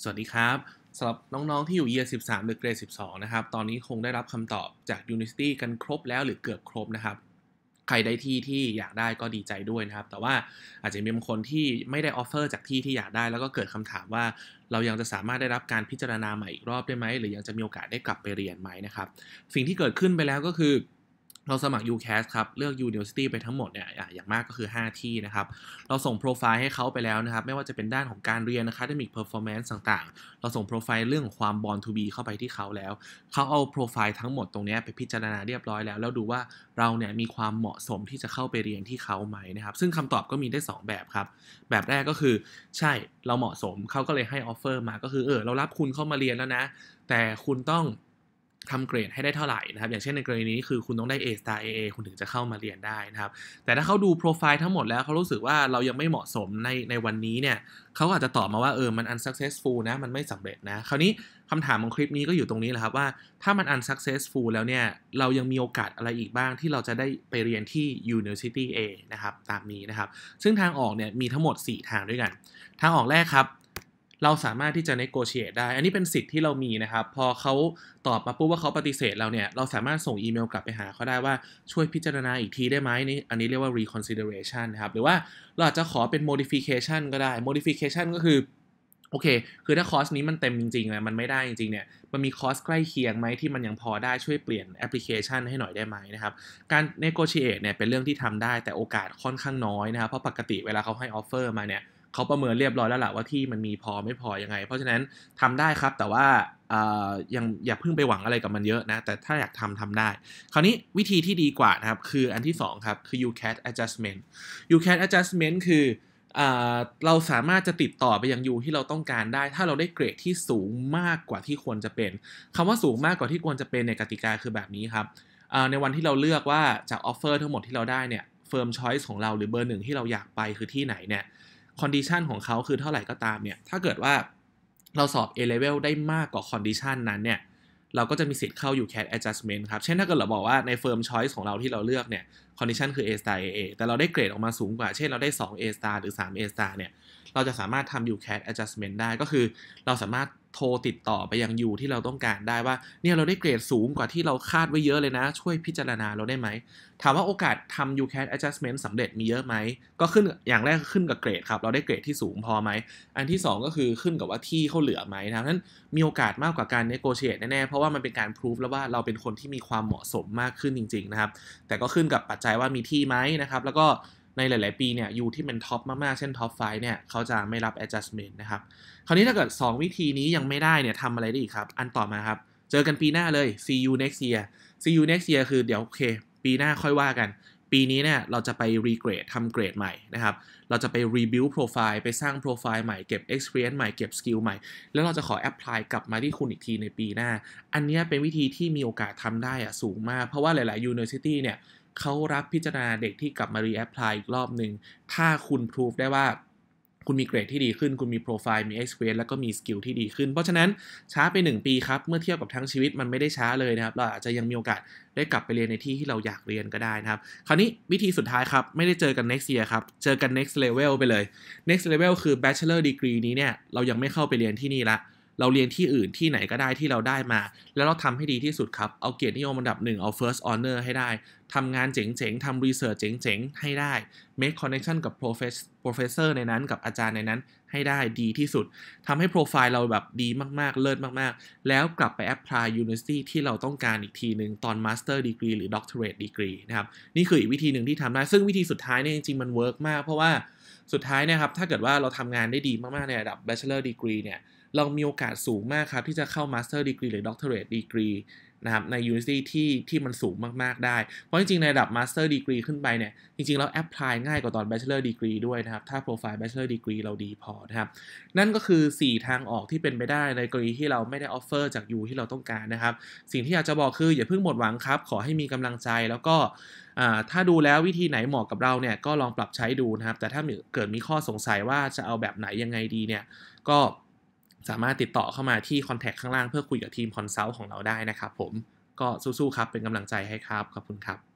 สวัสดีครับสำหรับ น้องๆที่อยู่ year 13 หรือ grade 12 นะครับ ตอนนี้คงได้รับคำตอบจาก University กันครบแล้วหรือเกือบครบนะครับ ใครได้ที่ที่อยากได้ก็ดีใจด้วยนะครับ แต่ว่าอาจจะมีบางคนที่ไม่ได้ออฟเฟอร์จากที่ที่อยากได้แล้วก็เกิดคำถามว่า เรายังจะสามารถได้รับการพิจารณาใหม่อีกรอบได้ไหมหรือยังจะมีโอกาสได้กลับไปเรียนไหมนะครับ สิ่งที่เกิดขึ้นไปแล้วก็คือเราสมัคร UCAS ครับ เลือก University ไปทั้งหมดเนี่ย อย่างมากก็คือ 5 ที่นะครับ เราส่งโปรไฟล์ให้เขาไปแล้วนะครับ ไม่ว่าจะเป็นด้านของการเรียน Academic Performance ต่างๆ เราส่งโปรไฟล์เรื่องของความ Born to be เข้าไปที่เขาแล้ว เขาเอาโปรไฟล์ทั้งหมดตรงนี้ไปพิจารณาเรียบร้อยแล้ว แล้วดูว่าเราเนี่ยมีความเหมาะสมที่จะเข้าไปเรียนที่เขาไหมนะครับ ซึ่งคำตอบก็มีได้ 2 แบบครับ แบบแรกก็คือ ใช่ เราเหมาะสมเขาก็เลยให้ออฟเฟอร์มา ก็คือ เออ เรารับคุณเข้ามาเรียนแล้วนะ แต่คุณต้องทำเกรดให้ได้เท่าไหร่นะครับ อย่างเช่นในกรณีนี้คือคุณต้องได้ A star AA คุณถึงจะเข้ามาเรียนได้นะครับ แต่ถ้าเขาดูโปรไฟล์ทั้งหมดแล้ว เขารู้สึกว่าเรายังไม่เหมาะสมในในวันนี้เนี่ยเขาอาจจะตอบมาว่าเออมัน unsuccessful นะมันไม่สำเร็จนะคราวนี้คำถามของคลิปนี้ก็อยู่ตรงนี้แหละครับว่าถ้ามัน unsuccessful แล้วเนี่ยเรายังมีโอกาสอะไรอีกบ้างที่เราจะได้ไปเรียนที่ university A นะครับตามนี้นะครับ ซึ่งทางออกเนี่ยมีทั้งหมด 4 ทางด้วยกันทางออกแรกครับเราสามารถที่จะ negotiate ได้ อันนี้เป็นสิทธิ์ที่เรามีนะครับ พอเขาตอบมาปุ๊บว่าเขาปฏิเสธเราเนี่ย เราสามารถส่งอีเมลกลับไปหาเขาได้ว่าช่วยพิจารณาอีกทีได้ไหมนี่อันนี้เรียกว่า reconsideration นะครับ หรือว่าเราอาจจะขอเป็น modification ก็ได้ modification ก็คือ โอเค คือถ้าคอสนี้มันเต็มจริงๆเลยมันไม่ได้จริงๆเนี่ย มันมีคอสใกล้เคียงไหมที่มันยังพอได้ช่วยเปลี่ยนแอปพลิเคชันให้หน่อยได้ไหมนะครับ การเนโกชียตเนี่ยเป็นเรื่องที่ทำได้แต่โอกาสค่อนข้างน้อยนะครับ เพราะปกติเวลาเขาให้ออฟเฟอร์มาเนี่ยเขาประเมินเรียบร้อยแล้วแหละว่าที่มันมีพอไม่พอยังไง เพราะฉะนั้นทำได้ครับแต่ว่ายังอย่าเพิ่งไปหวังอะไรกับมันเยอะนะ แต่ถ้าอยากทำทำได้ คราวนี้วิธีที่ดีกว่านะครับ คืออันที่2ครับคือ UCAT adjustment UCAT adjustment คือเราสามารถจะติดต่อไปยังยูที่เราต้องการได้ ถ้าเราได้เกรดที่สูงมากกว่าที่ควรจะเป็น คำว่าสูงมากกว่าที่ควรจะเป็นในกติกาคือแบบนี้ครับในวันที่เราเลือกว่าจากออฟเฟอร์ทั้งหมดที่เราได้เนี่ยเฟิร์มชอยส์ของเราหรือเบอร์หนึ่งที่เราอยากไปคือที่ไหนเนี่ยคอนดิชันของเขาคือเท่าไหร่ก็ตามเนี่ย ถ้าเกิดว่าเราสอบ A level ได้มากกว่าคอนดิชันนั้นเนี่ย เราก็จะมีสิทธิ์เข้าอยู่แคดแอดจัสเมนต์ครับ เช่นถ้าเกิดเราบอกว่าในฟิร์มชอยส์ของเราที่เราเลือกเนี่ยคอนดิชันคือ A star a แต่เราได้เกรดออกมาสูงกว่าเช่นเราได้ 2 A star หรือ 3 A star เนี่ย เราจะสามารถทำอยู่แคดแอดจัสเมนต์ได้ก็คือเราสามารถโทรติดต่อไปยังยูที่เราต้องการได้ว่าเนี่ยเราได้เกรดสูงกว่าที่เราคาดไว้เยอะเลยนะ ช่วยพิจารณาเราได้ไหม ถามว่าโอกาสทำ UCAT adjustment สำเร็จมีเยอะไหมก็ขึ้นอย่างแรกขึ้นกับเกรดครับเราได้เกรดที่สูงพอไหม อันที่ 2 ก็คือขึ้นกับว่าที่เขาเหลือไหมนะนั้นมีโอกาสมากกว่าการ negotiate แน่ๆเพราะว่ามันเป็นการพิสูจแล้วว่าเราเป็นคนที่มีความเหมาะสมมากขึ้นจริงๆนะครับแต่ก็ขึ้นกับปัจจัยว่ามีที่ไหมนะครับแล้วก็ในหลายๆปีเนี่ยยูที่เป็นท็อปมากๆ เช่นท็อปไฟเนี่ยเขาจะไม่รับ adjustment นะครับคราวนี้ถ้าเกิด 2 วิธีนี้ยังไม่ได้เนี่ยทำอะไรได้อีกครับ อันต่อมาครับ เจอกันปีหน้าเลย see you next year see you next year คือเดี๋ยวโอเค ปีหน้าค่อยว่ากัน ปีนี้เนี่ยเราจะไป regrade ทำเกรดใหม่นะครับ เราจะไป rebuild profile ไปสร้าง profile ใหม่เก็บ experience ใหม่เก็บ skill ใหม่แล้วเราจะขอ apply กลับมาที่คุณอีกทีในปีหน้า อันนี้เป็นวิธีที่มีโอกาสทำได้อะสูงมากเพราะว่าหลายๆ university เนี่ยเขารับพิจารณาเด็กที่กลับมารีแอพพลายอีกรอบหนึ่ง ถ้าคุณพิสูจได้ว่าคุณมีเกรดที่ดีขึ้น คุณมีโปรไฟล์ มี experience แล้วก็มีสกิลที่ดีขึ้น เพราะฉะนั้นช้าไป 1 ปีครับ เมื่อเทียบกับทั้งชีวิตมันไม่ได้ช้าเลยนะครับ เราอาจจะยังมีโอกาสได้กลับไปเรียนในที่ที่เราอยากเรียนก็ได้นะครับ คราวนี้วิธีสุดท้ายครับ ไม่ได้เจอกัน next year ครับ เจอกัน next level ไปเลย next level คือ bachelor degree นี้เนี่ยเรายังไม่เข้าไปเรียนที่นี่ละเราเรียนที่อื่นที่ไหนก็ได้ที่เราได้มา แล้วเราทำให้ดีที่สุดครับ เอาเกียรตินิยมอันดับหนึ่งเอา first honor ให้ได้ ทำงานเจ๋งๆทำ research เจ๋งๆ ให้ได้ make connection กับ professor ในนั้นกับอาจารย์ในนั้นให้ได้ดีที่สุด ทำให้โปรไฟล์เราแบบดีมากๆเลิศมากๆ แล้วกลับไป apply university ที่เราต้องการอีกทีหนึ่งตอน master degree หรือ doctorate degree นะครับนี่คืออีกวิธีหนึ่งที่ทำได้ซึ่งวิธีสุดท้ายเนี่ยจริงๆมัน work มากเพราะว่าสุดท้ายนะครับถ้าเกิดว่าเราทำงานได้ดีมากๆในระดับ bachelor degree เนี่ยเรา มีโอกาส สูงมาก ครับ ที่จะเข้า Master Degree หรือ Doctorate Degree นะครับ ใน University ที่ ที่มันสูงมาก ๆ ได้ เพราะจริง ๆ ในระดับ Master Degree ขึ้น ไป เนี่ย จริงๆแล้วแอพพลาย ง่าย กว่า ตอน Bachelor Degree ด้วย นะครับ ถ้า Profile Bachelor Degree เราดี พอ นะครับ นั่นก็คือ 4 ทางออกที่เป็นไปได้ในกรณีที่เราไม่ได้ ออฟเฟอร์ จากยูที่เราต้องการ นะครับ สิ่งที่ อยากจะบอก คือ อย่าเพิ่งหมดหวังครับ ขอให้มีกำลังใจแล้วก็ถ้าดูแล้ววิธีไหนเหมาะกับเราเนี่ยก็ลองปรับใช้ดูนะครับแต่ถ้าเกิดมีข้อสงสัยว่าจะเอาแบบไหนยังไงดีเนี่ยก็สามารถติดต่อเข้ามาที่คอนแทคข้างล่างเพื่อคุยกับทีมคอนซัลท์ของเราได้นะครับผมก็สู้ๆครับเป็นกำลังใจให้ครับขอบคุณครับ